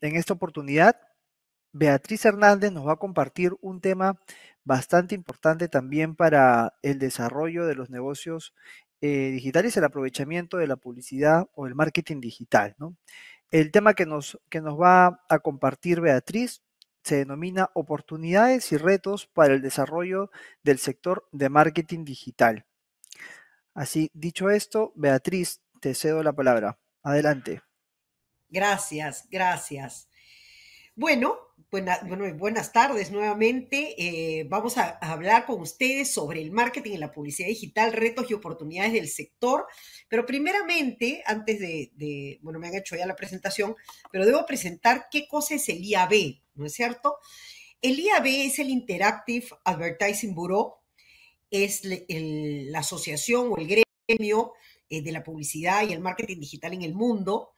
En esta oportunidad, Beatriz Hernández nos va a compartir un tema bastante importante también para el desarrollo de los negocios eh, digitales, el aprovechamiento de la publicidad o el marketing digital. El tema que nos, que nos va a compartir Beatriz se denomina oportunidades y retos para el desarrollo del sector de marketing digital. Así, dicho esto, Beatriz, te cedo la palabra. Adelante. Gracias, gracias. Bueno, buenas tardes nuevamente. Eh, vamos a, hablar con ustedes sobre el marketing y la publicidad digital, retos y oportunidades del sector. Pero primeramente, antes de, bueno, me han hecho ya la presentación, pero debo presentar qué cosa es el IAB, ¿no es cierto? El IAB es el Interactive Advertising Bureau, es la asociación o el gremio eh, de la publicidad y el marketing digital en el mundo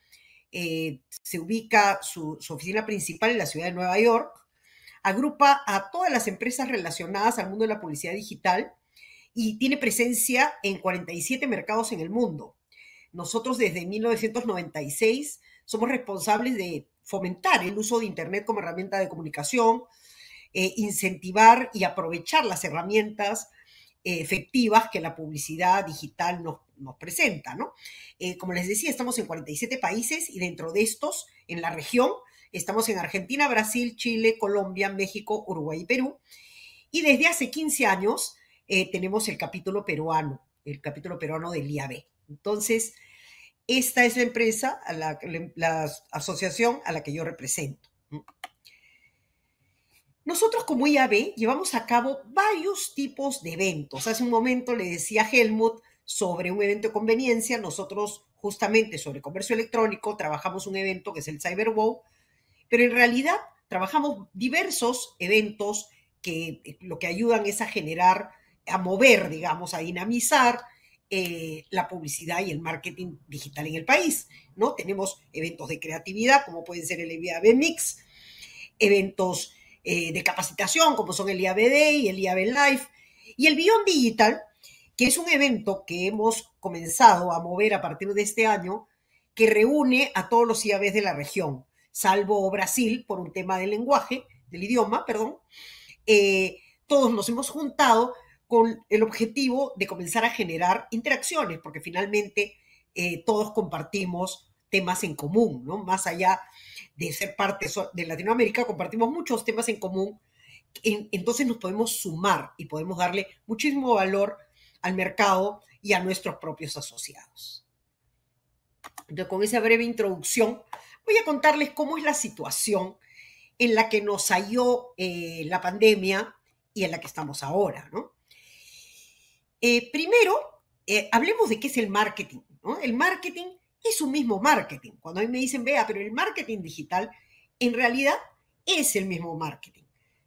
eh, se ubica su, oficina principal en la ciudad de Nueva York, agrupa a todas las empresas relacionadas al mundo de la publicidad digital y tiene presencia en 47 mercados en el mundo. Nosotros desde 1996 somos responsables de fomentar el uso de Internet como herramienta de comunicación, eh, incentivar y aprovechar las herramientas eh, efectivas que la publicidad digital nos nos presenta, ¿no? Eh, como les decía, estamos en 47 países y dentro de estos, en la región, estamos en Argentina, Brasil, Chile, Colombia, México, Uruguay y Perú. Y desde hace 15 años eh, tenemos el capítulo peruano, el capítulo peruano del IAB. Entonces, esta es la empresa, la, la asociación a la que yo represento. Nosotros como IAB llevamos a cabo varios tipos de eventos. Hace un momento le decía a Helmut sobre un evento de conveniencia. Nosotros justamente sobre comercio electrónico trabajamos un evento que es el Cyber pero en realidad trabajamos diversos eventos que eh, lo que ayudan es a generar, a mover, digamos, a dinamizar eh, la publicidad y el marketing digital en el país, ¿no? Tenemos eventos de creatividad, como pueden ser el IAB Mix, eventos eh, de capacitación, como son el IAB Day y el IAB Live, y el Bion Digital, que es un evento que hemos comenzado a mover a partir de este año, que reúne a todos los IABs de la región, salvo Brasil por un tema del lenguaje, del idioma, perdón. Eh, todos nos hemos juntado con el objetivo de comenzar a generar interacciones, porque finalmente eh, todos compartimos temas en común, ¿no? Más allá de ser parte de Latinoamérica, compartimos muchos temas en común, entonces nos podemos sumar y podemos darle muchísimo valor al mercado y a nuestros propios asociados. Entonces, con esa breve introducción, voy a contarles cómo es la situación en la que nos halló eh, la pandemia y en la que estamos ahora. Eh, primero, eh, hablemos de qué es el marketing. El marketing es un mismo marketing. Cuando a mí me dicen, vea, pero el marketing digital en realidad es el mismo marketing.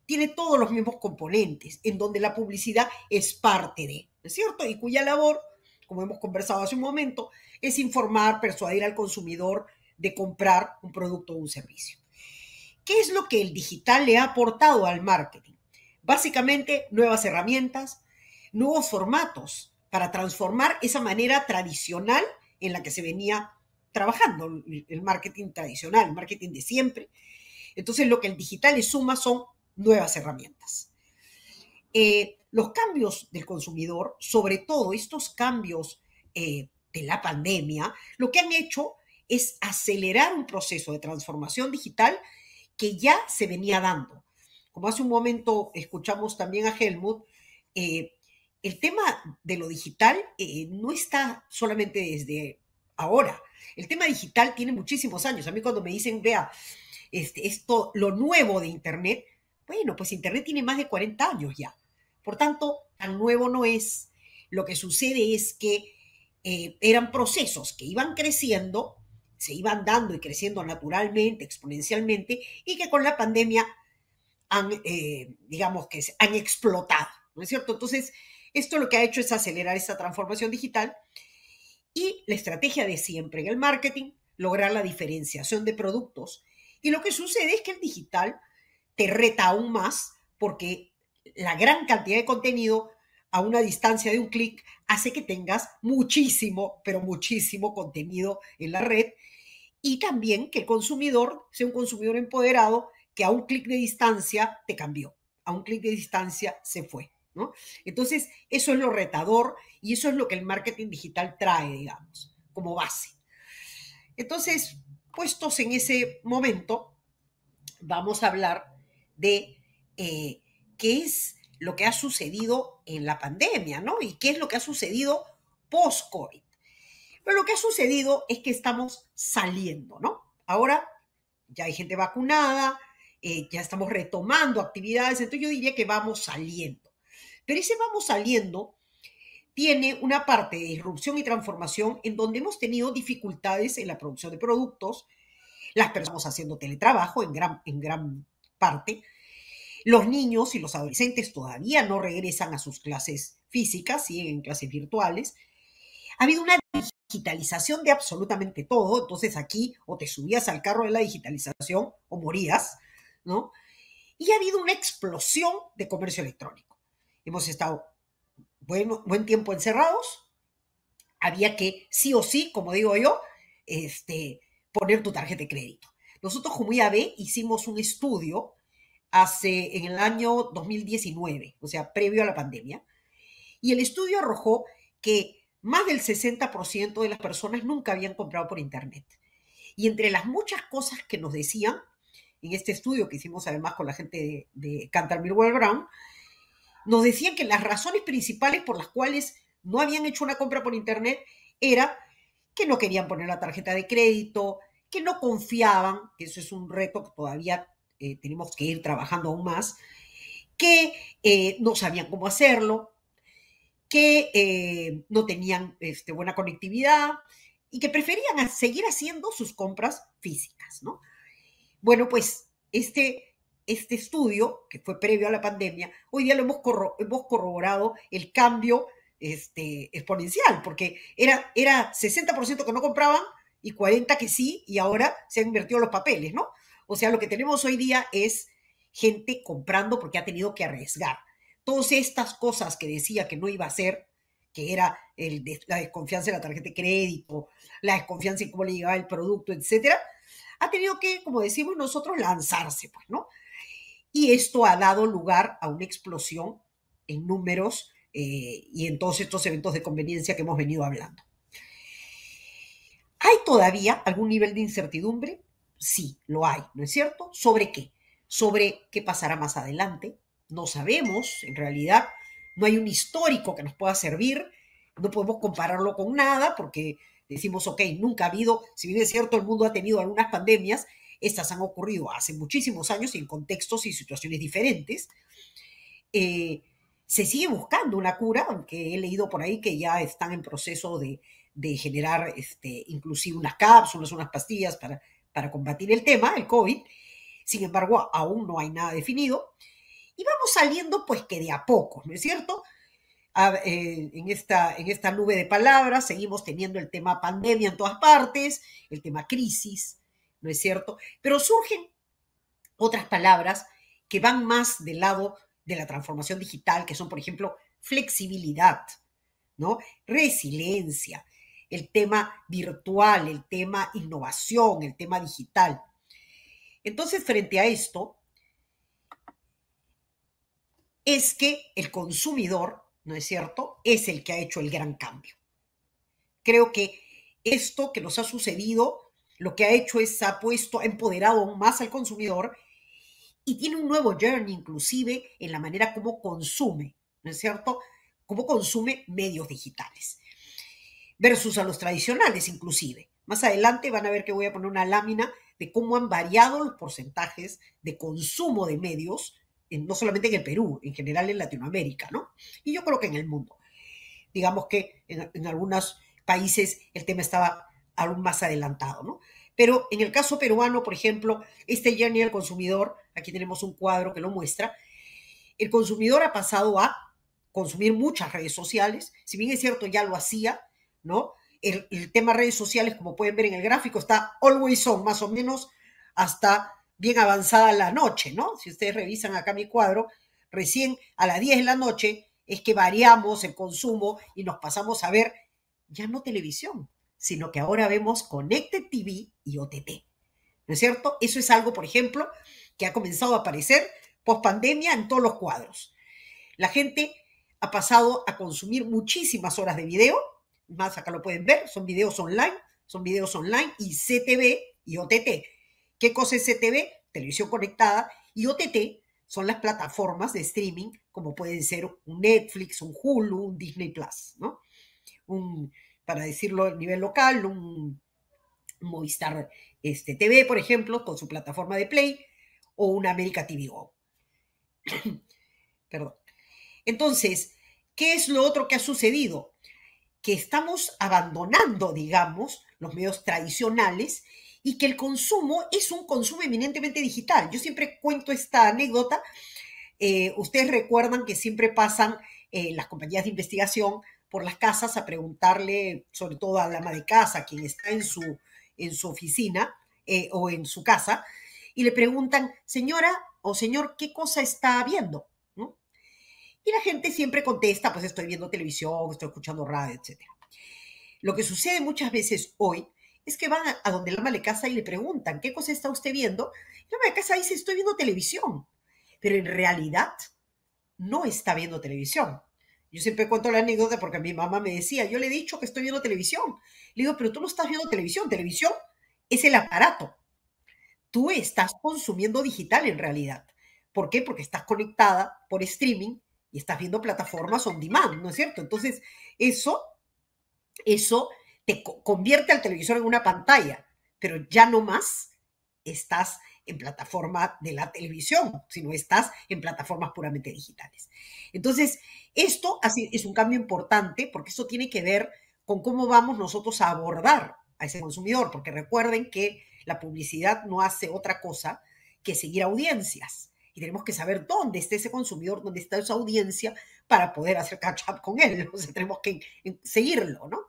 Tiene todos los mismos componentes, en donde la publicidad es parte de es cierto? Y cuya labor, como hemos conversado hace un momento, es informar, persuadir al consumidor de comprar un producto o un servicio. ¿Qué es lo que el digital le ha aportado al marketing? Básicamente, nuevas herramientas, nuevos formatos para transformar esa manera tradicional en la que se venía trabajando el marketing tradicional, el marketing de siempre. Entonces, lo que el digital le suma son nuevas herramientas. Eh, los cambios del consumidor, sobre todo estos cambios eh, de la pandemia, lo que han hecho es acelerar un proceso de transformación digital que ya se venía dando. Como hace un momento escuchamos también a Helmut, eh, el tema de lo digital eh, no está solamente desde ahora. El tema digital tiene muchísimos años. A mí cuando me dicen, vea, este, esto, lo nuevo de Internet, bueno, pues Internet tiene más de 40 años ya. Por tanto, tan nuevo no es. Lo que sucede es que eh, eran procesos que iban creciendo, se iban dando y creciendo naturalmente, exponencialmente, y que con la pandemia han, eh, digamos que han explotado, ¿no es cierto? Entonces, esto lo que ha hecho es acelerar esta transformación digital y la estrategia de siempre en el marketing, lograr la diferenciación de productos. Y lo que sucede es que el digital te reta aún más porque la gran cantidad de contenido a una distancia de un clic hace que tengas muchísimo, pero muchísimo contenido en la red y también que el consumidor sea un consumidor empoderado que a un clic de distancia te cambió, a un clic de distancia se fue. ¿no? Entonces, eso es lo retador y eso es lo que el marketing digital trae, digamos, como base. Entonces, puestos en ese momento, vamos a hablar de eh, qué es lo que ha sucedido en la pandemia, ¿no? Y qué es lo que ha sucedido post-COVID. Pero lo que ha sucedido es que estamos saliendo, ¿no? Ahora ya hay gente vacunada, eh, ya estamos retomando actividades, entonces yo diría que vamos saliendo. Pero ese vamos saliendo tiene una parte de disrupción y transformación en donde hemos tenido dificultades en la producción de productos, las personas haciendo teletrabajo en en gran parte, los niños y los adolescentes todavía no regresan a sus clases físicas, siguen en clases virtuales. Ha habido una digitalización de absolutamente todo, entonces aquí o te subías al carro de la digitalización o morías, ¿no? Y ha habido una explosión de comercio electrónico. Hemos estado buen tiempo encerrados, había que sí o sí, como digo yo, este, poner tu tarjeta de crédito. Nosotros como IAB hicimos un estudio hace, en el año 2019, o sea, previo a la pandemia, y el estudio arrojó que más del 60% de las personas nunca habían comprado por Internet. Y entre las muchas cosas que nos decían, en este estudio que hicimos además con la gente de, de Brown, nos decían que las razones principales por las cuales no habían hecho una compra por Internet era que no querían poner la tarjeta de crédito, que no confiaban, que eso es un reto que todavía eh, tenemos que ir trabajando aún más, que eh, no sabían cómo hacerlo, que eh, no tenían este, buena conectividad y que preferían seguir haciendo sus compras físicas, ¿no? Bueno, pues este, este estudio, que fue previo a la pandemia, hoy día lo hemos, hemos corroborado el cambio este, exponencial, porque era, era 60% que no compraban y 40 que sí, y ahora se han invertido los papeles, ¿no? O sea, lo que tenemos hoy día es gente comprando porque ha tenido que arriesgar. Todas estas cosas que decía que no iba a ser, que era la desconfianza en la tarjeta de crédito, la desconfianza en cómo le llegaba el producto, etcétera, ha tenido que, como decimos nosotros, lanzarse, pues, ¿no? Y esto ha dado lugar a una explosión en números eh, y en todos estos eventos de conveniencia que hemos venido hablando. Hay todavía algún nivel de incertidumbre, Sí, lo hay, ¿no es cierto? ¿Sobre qué? Sobre qué pasará más adelante. No sabemos, en realidad, no hay un histórico que nos pueda servir, no podemos compararlo con nada porque decimos, ok, nunca ha habido, si bien es cierto, el mundo ha tenido algunas pandemias, estas han ocurrido hace muchísimos años en contextos y situaciones diferentes. Eh, se sigue buscando una cura, aunque he leído por ahí que ya están en proceso de, generar este, inclusive unas cápsulas, unas pastillas para para combatir el tema, el COVID. Sin embargo, aún no hay nada definido. Y vamos saliendo, pues que de a poco, ¿no es cierto? Eh, en, esta, en esta nube de palabras seguimos teniendo el tema pandemia en todas partes, el tema crisis, ¿no es cierto? Pero surgen otras palabras que van más del lado de la transformación digital, que son, por ejemplo, flexibilidad, ¿no? Resiliencia, el tema virtual, el tema innovación, el tema digital. Entonces, frente a esto, es que el consumidor, ¿no es cierto?, es el que ha hecho el gran cambio. Creo que esto que nos ha sucedido, lo que ha hecho es, ha puesto, ha empoderado aún más al consumidor y tiene un nuevo journey inclusive en la manera como consume, ¿no es cierto?, cómo consume medios digitales versus a los tradicionales inclusive. Más adelante van a ver que voy a poner una lámina de cómo han variado los porcentajes de consumo de medios, no solamente en el Perú, en general en Latinoamérica, ¿no? Y yo creo que en el mundo. Digamos que en, en algunos países el tema estaba aún más adelantado, ¿no? Pero en el caso peruano, por ejemplo, este Journey del Consumidor, aquí tenemos un cuadro que lo muestra, el consumidor ha pasado a consumir muchas redes sociales, si bien es cierto ya lo hacía, ¿no? El, tema redes sociales, como pueden ver en el gráfico, está always on, más o menos hasta bien avanzada la noche, ¿no? Si ustedes revisan acá mi cuadro, recién a las 10 de la noche es que variamos el consumo y nos pasamos a ver ya no televisión, sino que ahora vemos Connected TV y OTT. ¿No es cierto? Eso es algo, por ejemplo, que ha comenzado a aparecer post pandemia en todos los cuadros. La gente ha pasado a consumir muchísimas horas de video más acá lo pueden ver, son videos online, son videos online y CTV y OTT. ¿Qué cosa es CTV? Televisión conectada y OTT son las plataformas de streaming como pueden ser un Netflix, un Hulu, un Disney Plus, ¿no? para decirlo a nivel local, un Movistar este, TV, por ejemplo, con su plataforma de Play o un América TV Perdón. Entonces, ¿qué es lo otro que ha sucedido? que estamos abandonando, digamos, los medios tradicionales y que el consumo es un consumo eminentemente digital. Yo siempre cuento esta anécdota. Eh, ustedes recuerdan que siempre pasan eh, las compañías de investigación por las casas a preguntarle, sobre todo a la ama de casa, quien está en su, en su oficina eh, o en su casa, y le preguntan, señora o señor, ¿qué cosa está viendo? Y la gente siempre contesta, pues estoy viendo televisión, estoy escuchando radio, etc. Lo que sucede muchas veces hoy es que van a donde la ama de casa y le preguntan, ¿qué cosa está usted viendo? La ama de casa dice, estoy viendo televisión, pero en realidad no está viendo televisión. Yo siempre cuento la anécdota porque mi mamá me decía, yo le he dicho que estoy viendo televisión. Le digo, pero tú no estás viendo televisión, televisión es el aparato. Tú estás consumiendo digital en realidad. ¿Por qué? Porque estás conectada por streaming y estás viendo plataformas on demand, ¿no es cierto? Entonces, eso, eso te convierte al televisor en una pantalla, pero ya no más estás en plataforma de la televisión, sino estás en plataformas puramente digitales. Entonces, esto así, es un cambio importante porque eso tiene que ver con cómo vamos nosotros a abordar a ese consumidor, porque recuerden que la publicidad no hace otra cosa que seguir audiencias y tenemos que saber dónde está ese consumidor, dónde está esa audiencia para poder hacer catch up con él. Entonces, tenemos que seguirlo, ¿no?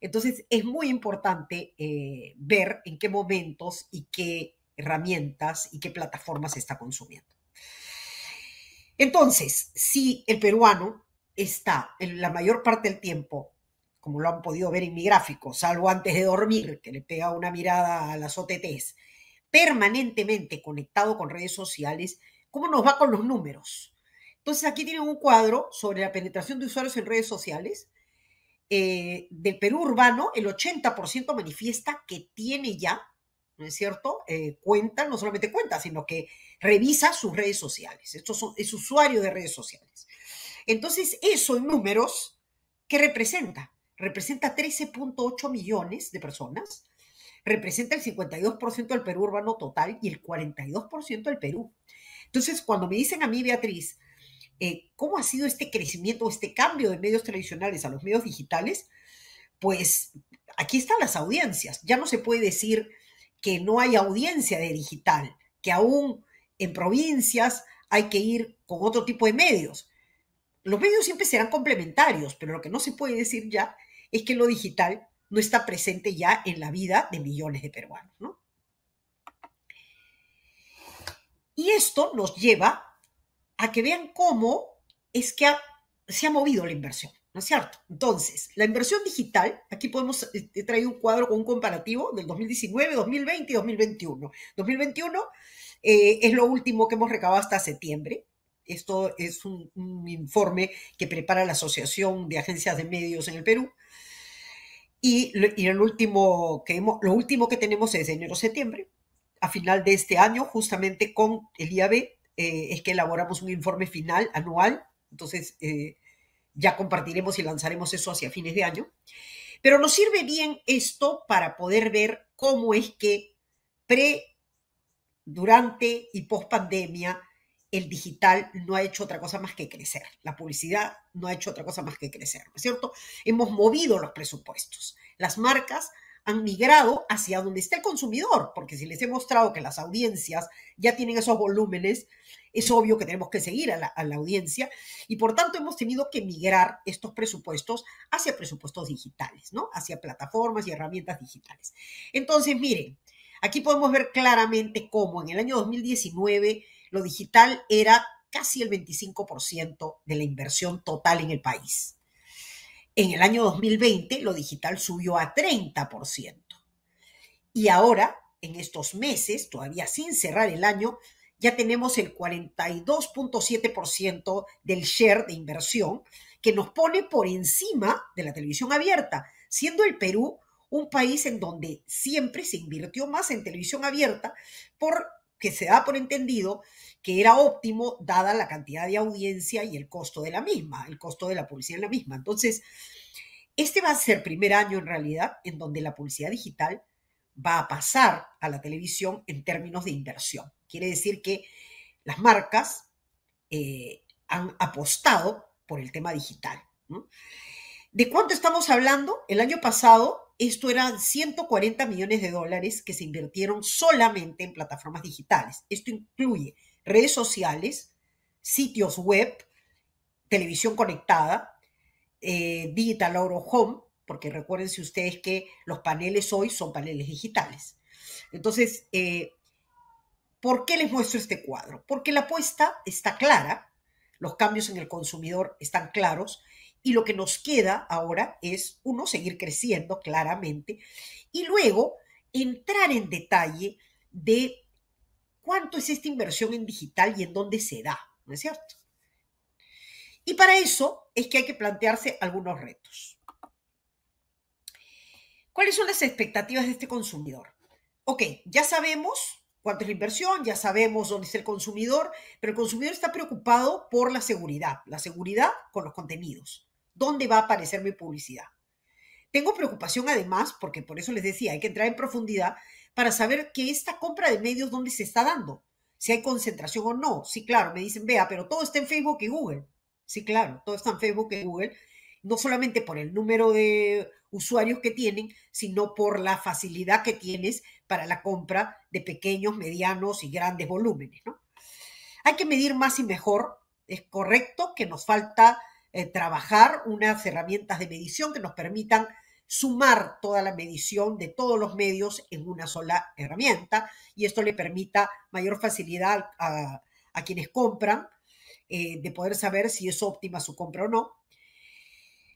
Entonces, es muy importante eh, ver en qué momentos y qué herramientas y qué plataformas se está consumiendo. Entonces, si el peruano está en la mayor parte del tiempo, como lo han podido ver en mi gráfico, salvo antes de dormir, que le pega una mirada a las OTTs, permanentemente conectado con redes sociales, ¿cómo nos va con los números? Entonces aquí tienen un cuadro sobre la penetración de usuarios en redes sociales. Eh, del Perú urbano, el 80% manifiesta que tiene ya, ¿no es cierto? Eh, cuenta, no solamente cuenta, sino que revisa sus redes sociales. Esto es usuario de redes sociales. Entonces, eso en números, ¿qué representa? Representa 13.8 millones de personas representa el 52% del Perú urbano total y el 42% del Perú. Entonces, cuando me dicen a mí, Beatriz, eh, ¿cómo ha sido este crecimiento, este cambio de medios tradicionales a los medios digitales? Pues aquí están las audiencias. Ya no se puede decir que no hay audiencia de digital, que aún en provincias hay que ir con otro tipo de medios. Los medios siempre serán complementarios, pero lo que no se puede decir ya es que lo digital no está presente ya en la vida de millones de peruanos. Y esto nos lleva a que vean cómo es que se ha movido la inversión, ¿no es cierto? Entonces, la inversión digital, aquí podemos, eh, eh, traer un cuadro con un comparativo del 2019, 2020 y 2021. 2021 eh, es lo último que hemos recabado hasta septiembre, esto es un, un, informe que prepara la Asociación de Agencias de Medios en el Perú. Y, el último que lo último que tenemos es enero-septiembre, a final de este año, justamente con el IAB, eh, es que elaboramos un informe final anual, entonces eh, ya compartiremos y lanzaremos eso hacia fines de año. Pero nos sirve bien esto para poder ver cómo es que pre, durante y post pandemia el digital no ha hecho otra cosa más que crecer, la publicidad no ha hecho otra cosa más que crecer, ¿no es cierto? Hemos movido los presupuestos, las marcas han migrado hacia donde está el consumidor, porque si les he mostrado que las audiencias ya tienen esos volúmenes, es obvio que tenemos que seguir a la, audiencia y por tanto hemos tenido que migrar estos presupuestos hacia presupuestos digitales, ¿no? Hacia plataformas y herramientas digitales. Entonces, miren, aquí podemos ver claramente cómo en el año 2019 lo digital era casi el 25% de la inversión total en el país. En el año 2020 lo digital subió a 30%. Y ahora, en estos meses, todavía sin cerrar el año, ya tenemos el 42.7% del share de inversión que nos pone por encima de la televisión abierta, siendo el Perú un país en donde siempre se invirtió más en televisión abierta por que se da por entendido que era óptimo dada la cantidad de audiencia y el costo de la misma, el costo de la publicidad en la misma. Entonces, este va a ser primer año en realidad en donde la publicidad digital va a pasar a la televisión en términos de inversión. Quiere decir que las marcas eh, han apostado por el tema digital. ¿no? ¿De cuánto estamos hablando? El año pasado esto eran 140 millones de dólares que se invirtieron solamente en plataformas digitales. Esto incluye redes sociales, sitios web, televisión conectada, eh, digital oro home, porque recuerden ustedes que los paneles hoy son paneles digitales. Entonces, eh, ¿por qué les muestro este cuadro? Porque la apuesta está clara, los cambios en el consumidor están claros y lo que nos queda ahora es, uno, seguir creciendo claramente y luego entrar en detalle de cuánto es esta inversión en digital y en dónde se da, ¿no es cierto? Y para eso es que hay que plantearse algunos retos. ¿Cuáles son las expectativas de este consumidor? Ok, ya sabemos cuánto es la inversión, ya sabemos dónde está el consumidor, pero el consumidor está preocupado por la seguridad, la seguridad con los contenidos. ¿Dónde va a aparecer mi publicidad? Tengo preocupación además, porque por eso les decía, hay que entrar en profundidad para saber que esta compra de medios, ¿dónde se está dando? Si hay concentración o no. Sí, claro, me dicen, vea, pero todo está en Facebook y Google. Sí, claro, todo está en Facebook y Google, no solamente por el número de usuarios que tienen, sino por la facilidad que tienes para la compra de pequeños, medianos y grandes volúmenes. Hay que medir más y mejor. Es correcto que nos falta eh, trabajar unas herramientas de medición que nos permitan sumar toda la medición de todos los medios en una sola herramienta y esto le permita mayor facilidad a, quienes compran eh, de poder saber si es óptima su compra o no.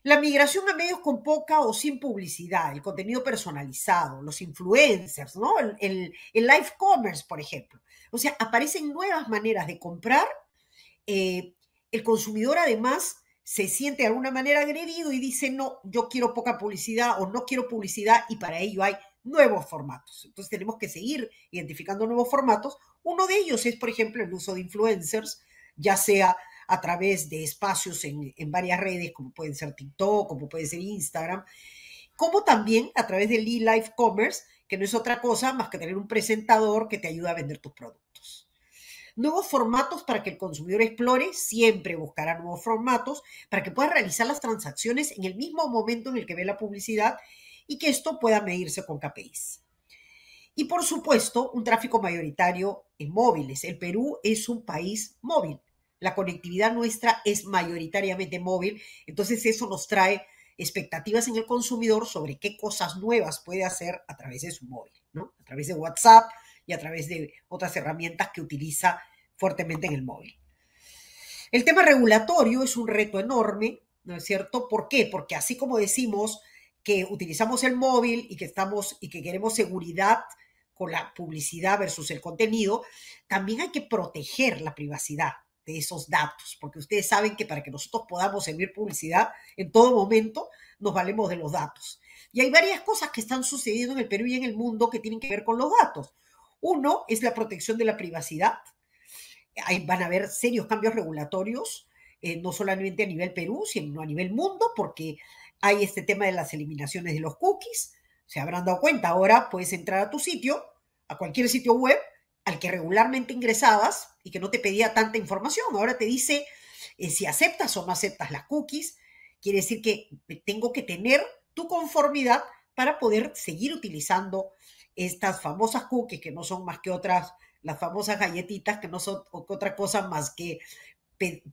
La migración a medios con poca o sin publicidad, el contenido personalizado, los influencers, El, live commerce, por ejemplo. O sea, aparecen nuevas maneras de comprar. Eh, el consumidor además se siente de alguna manera agredido y dice, no, yo quiero poca publicidad o no quiero publicidad y para ello hay nuevos formatos. Entonces tenemos que seguir identificando nuevos formatos. Uno de ellos es, por ejemplo, el uso de influencers, ya sea a través de espacios en, varias redes, como pueden ser TikTok, como puede ser Instagram, como también a través del e-life commerce, que no es otra cosa más que tener un presentador que te ayuda a vender tus productos nuevos formatos para que el consumidor explore, siempre buscará nuevos formatos para que pueda realizar las transacciones en el mismo momento en el que ve la publicidad y que esto pueda medirse con KPIs. Y por supuesto, un tráfico mayoritario en móviles. El Perú es un país móvil. La conectividad nuestra es mayoritariamente móvil, entonces eso nos trae expectativas en el consumidor sobre qué cosas nuevas puede hacer a través de su móvil, ¿no? A través de WhatsApp, a través de otras herramientas que utiliza fuertemente en el móvil. El tema regulatorio es un reto enorme, ¿no es cierto? ¿Por qué? Porque así como decimos que utilizamos el móvil y que estamos y que queremos seguridad con la publicidad versus el contenido, también hay que proteger la privacidad de esos datos, porque ustedes saben que para que nosotros podamos servir publicidad en todo momento, nos valemos de los datos. Y hay varias cosas que están sucediendo en el Perú y en el mundo que tienen que ver con los datos. Uno es la protección de la privacidad. van a haber serios cambios regulatorios, eh, no solamente a nivel Perú, sino a nivel mundo, porque hay este tema de las eliminaciones de los cookies. Se habrán dado cuenta, ahora puedes entrar a tu sitio, a cualquier sitio web al que regularmente ingresabas y que no te pedía tanta información. Ahora te dice eh, si aceptas o no aceptas las cookies. Quiere decir que eh, tengo que tener tu conformidad para poder seguir utilizando estas famosas cookies, que no son más que otras, las famosas galletitas, que no son otra cosa más que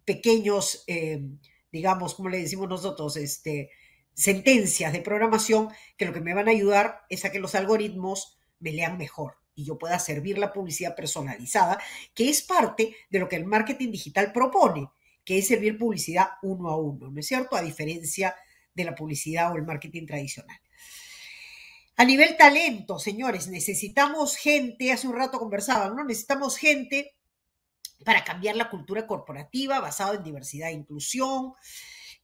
pequeños, eh, digamos, como le decimos nosotros, este, sentencias de programación, que lo que me van a ayudar es a que los algoritmos me lean mejor y yo pueda servir la publicidad personalizada, que es parte de lo que el marketing digital propone, que es servir publicidad uno a uno, ¿no es cierto? A diferencia de la publicidad o el marketing tradicional. A nivel talento, señores, necesitamos gente, hace un rato conversaba, ¿no? Necesitamos gente para cambiar la cultura corporativa basada en diversidad e inclusión,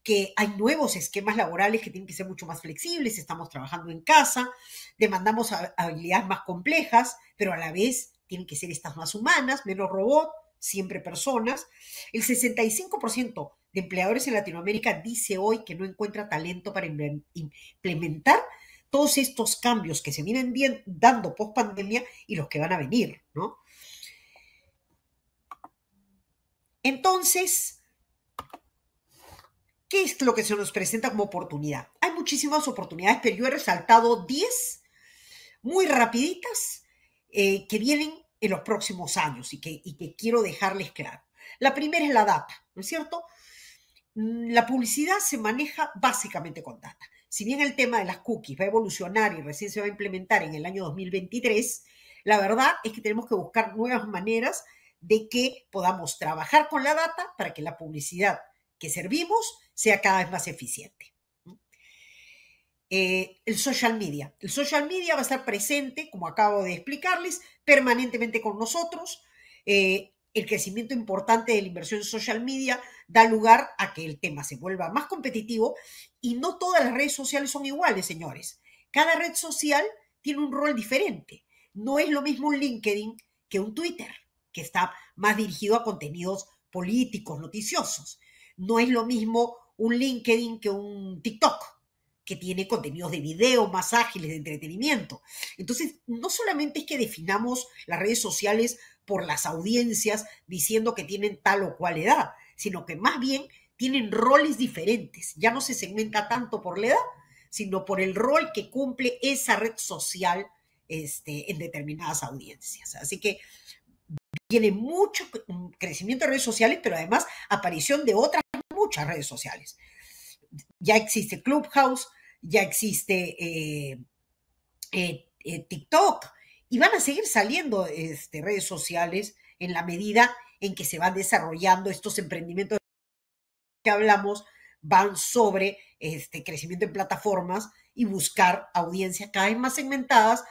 que hay nuevos esquemas laborales que tienen que ser mucho más flexibles, estamos trabajando en casa, demandamos habilidades más complejas, pero a la vez tienen que ser estas más humanas, menos robot, siempre personas. El 65% de empleadores en Latinoamérica dice hoy que no encuentra talento para implementar todos estos cambios que se vienen bien dando post pandemia y los que van a venir, ¿no? Entonces, ¿qué es lo que se nos presenta como oportunidad? Hay muchísimas oportunidades, pero yo he resaltado 10 muy rapiditas eh, que vienen en los próximos años y que, y que quiero dejarles claro. La primera es la data, ¿no es cierto? Mm, la publicidad se maneja básicamente con data si bien el tema de las cookies va a evolucionar y recién se va a implementar en el año 2023, la verdad es que tenemos que buscar nuevas maneras de que podamos trabajar con la data para que la publicidad que servimos sea cada vez más eficiente. Eh, el social media. El social media va a estar presente, como acabo de explicarles, permanentemente con nosotros. Eh, el crecimiento importante de la inversión en social media da lugar a que el tema se vuelva más competitivo y no todas las redes sociales son iguales, señores. Cada red social tiene un rol diferente. No es lo mismo un LinkedIn que un Twitter, que está más dirigido a contenidos políticos, noticiosos. No es lo mismo un LinkedIn que un TikTok, que tiene contenidos de video más ágiles, de entretenimiento. Entonces, no solamente es que definamos las redes sociales por las audiencias diciendo que tienen tal o cual edad, sino que más bien tienen roles diferentes. Ya no se segmenta tanto por la edad, sino por el rol que cumple esa red social este, en determinadas audiencias. Así que tiene mucho crecimiento de redes sociales, pero además aparición de otras muchas redes sociales. Ya existe Clubhouse, ya existe eh, eh, eh, TikTok, y van a seguir saliendo este, redes sociales en la medida en que se van desarrollando estos emprendimientos que hablamos, van sobre este crecimiento en plataformas y buscar audiencias cada vez más segmentadas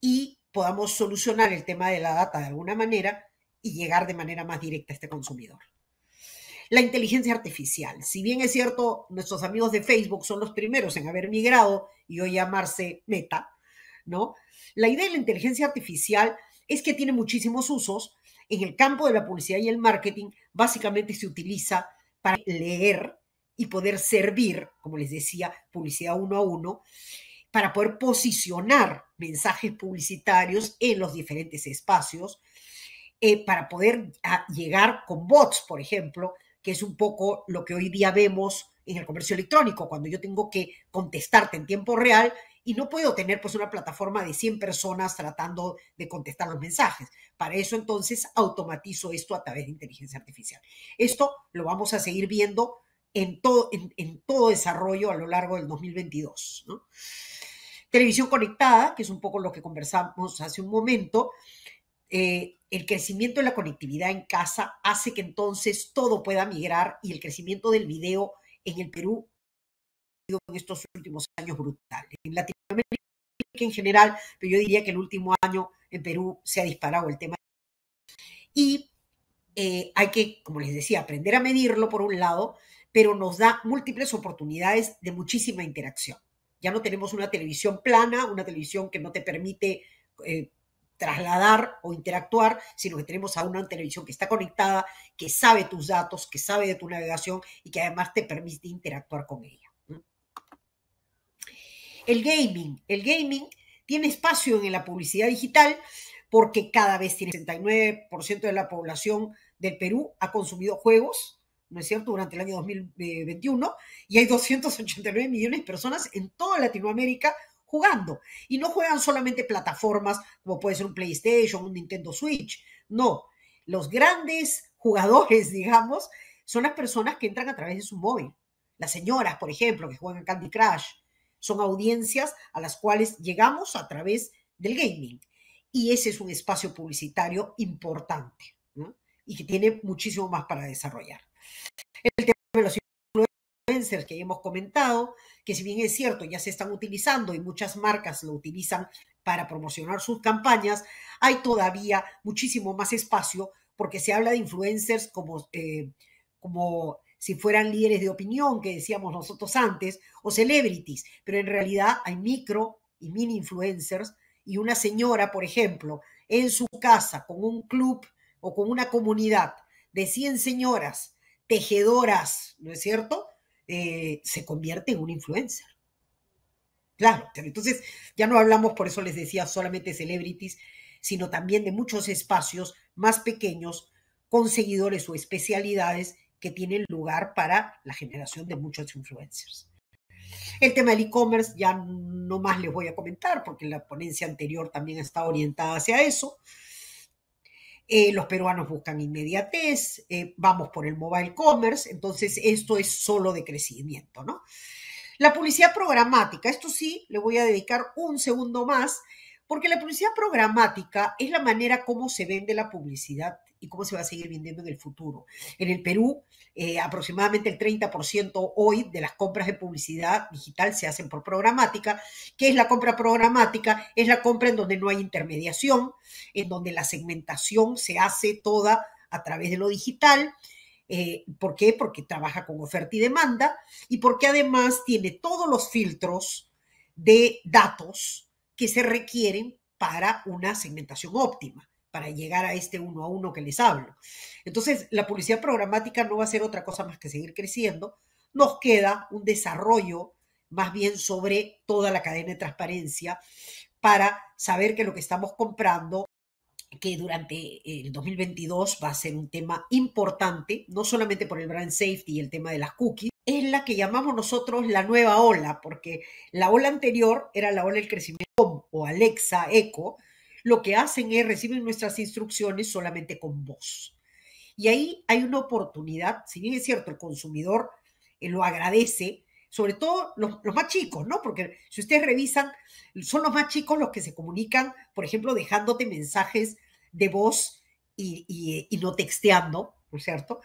y podamos solucionar el tema de la data de alguna manera y llegar de manera más directa a este consumidor. La inteligencia artificial. Si bien es cierto, nuestros amigos de Facebook son los primeros en haber migrado y hoy llamarse Meta, ¿no? La idea de la inteligencia artificial es que tiene muchísimos usos en el campo de la publicidad y el marketing básicamente se utiliza para leer y poder servir, como les decía, publicidad uno a uno, para poder posicionar mensajes publicitarios en los diferentes espacios, eh, para poder ah, llegar con bots, por ejemplo, que es un poco lo que hoy día vemos en el comercio electrónico, cuando yo tengo que contestarte en tiempo real y no puedo tener pues una plataforma de 100 personas tratando de contestar los mensajes. Para eso entonces automatizo esto a través de inteligencia artificial. Esto lo vamos a seguir viendo en todo, en, todo desarrollo a lo largo del 2022. Televisión conectada, que es un poco lo que conversamos hace un momento. Eh, el crecimiento de la conectividad en casa hace que entonces todo pueda migrar y el crecimiento del video en el Perú en estos últimos años brutales. En Latinoamérica en general, pero yo diría que el último año en Perú se ha disparado el tema. Y eh, hay que, como les decía, aprender a medirlo por un lado, pero nos da múltiples oportunidades de muchísima interacción. Ya no tenemos una televisión plana, una televisión que no te permite eh, trasladar o interactuar, sino que tenemos a una televisión que está conectada, que sabe tus datos, que sabe de tu navegación y que además te permite interactuar con ella el gaming. El gaming tiene espacio en la publicidad digital porque cada vez tiene 69% de la población del Perú ha consumido juegos, ¿no es cierto?, durante el año 2021 y hay 289 millones de personas en toda Latinoamérica jugando. Y no juegan solamente plataformas como puede ser un PlayStation, un Nintendo Switch, no. Los grandes jugadores, digamos, son las personas que entran a través de su móvil. Las señoras, por ejemplo, que juegan Candy Crush, son audiencias a las cuales llegamos a través del gaming. Y ese es un espacio publicitario importante y que tiene muchísimo más para desarrollar. El tema de los influencers que hemos comentado, que si bien es cierto, ya se están utilizando y muchas marcas lo utilizan para promocionar sus campañas, hay todavía muchísimo más espacio porque se habla de influencers como, eh, como si fueran líderes de opinión, que decíamos nosotros antes, o celebrities, pero en realidad hay micro y mini influencers y una señora, por ejemplo, en su casa con un club o con una comunidad de 100 señoras tejedoras, ¿no es cierto? Eh, se convierte en un influencer. Claro, entonces ya no hablamos, por eso les decía, solamente celebrities, sino también de muchos espacios más pequeños con seguidores o especialidades que tienen lugar para la generación de muchos influencers. El tema del e-commerce ya no más les voy a comentar porque la ponencia anterior también está orientada hacia eso. Eh, los peruanos buscan inmediatez, eh, vamos por el mobile commerce, entonces esto es solo de crecimiento, ¿no? La publicidad programática, esto sí, le voy a dedicar un segundo más, porque la publicidad programática es la manera como se vende la publicidad y cómo se va a seguir vendiendo en el futuro. En el Perú, eh, aproximadamente el 30% hoy de las compras de publicidad digital se hacen por programática. ¿Qué es la compra programática? Es la compra en donde no hay intermediación, en donde la segmentación se hace toda a través de lo digital. Eh, ¿Por qué? Porque trabaja con oferta y demanda y porque además tiene todos los filtros de datos que se requieren para una segmentación óptima para llegar a este uno a uno que les hablo. Entonces, la publicidad programática no va a ser otra cosa más que seguir creciendo. Nos queda un desarrollo más bien sobre toda la cadena de transparencia para saber que lo que estamos comprando, que durante el 2022 va a ser un tema importante, no solamente por el brand safety y el tema de las cookies, es la que llamamos nosotros la nueva ola, porque la ola anterior era la ola del crecimiento o Alexa, Echo, lo que hacen es reciben nuestras instrucciones solamente con voz. Y ahí hay una oportunidad, si bien es cierto, el consumidor eh, lo agradece, sobre todo los, más chicos, ¿no? Porque si ustedes revisan, son los más chicos los que se comunican, por ejemplo, dejándote mensajes de voz y, eh, no texteando, ¿no es cierto?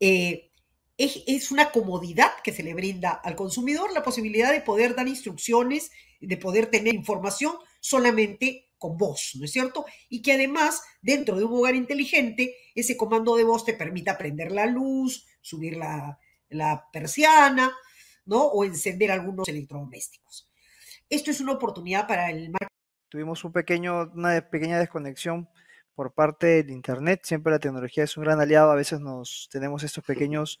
Eh, es, es, una comodidad que se le brinda al consumidor la posibilidad de poder dar instrucciones, de poder tener información solamente con voz, ¿no es cierto? Y que además, dentro de un hogar inteligente, ese comando de voz te permita prender la luz, subir la, persiana, ¿no? O encender algunos electrodomésticos. Esto es una oportunidad para el Tuvimos un pequeño, una pequeña desconexión por parte del Internet. Siempre la tecnología es un gran aliado. A veces nos tenemos estos pequeños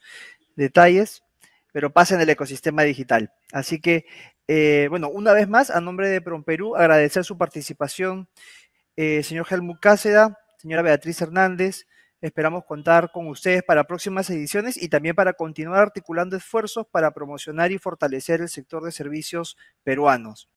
detalles pero pasa en el ecosistema digital. Así que, eh, bueno, una vez más, a nombre de PromPerú, agradecer su participación, eh, señor Helmut Cáceda, señora Beatriz Hernández. Esperamos contar con ustedes para próximas ediciones y también para continuar articulando esfuerzos para promocionar y fortalecer el sector de servicios peruanos.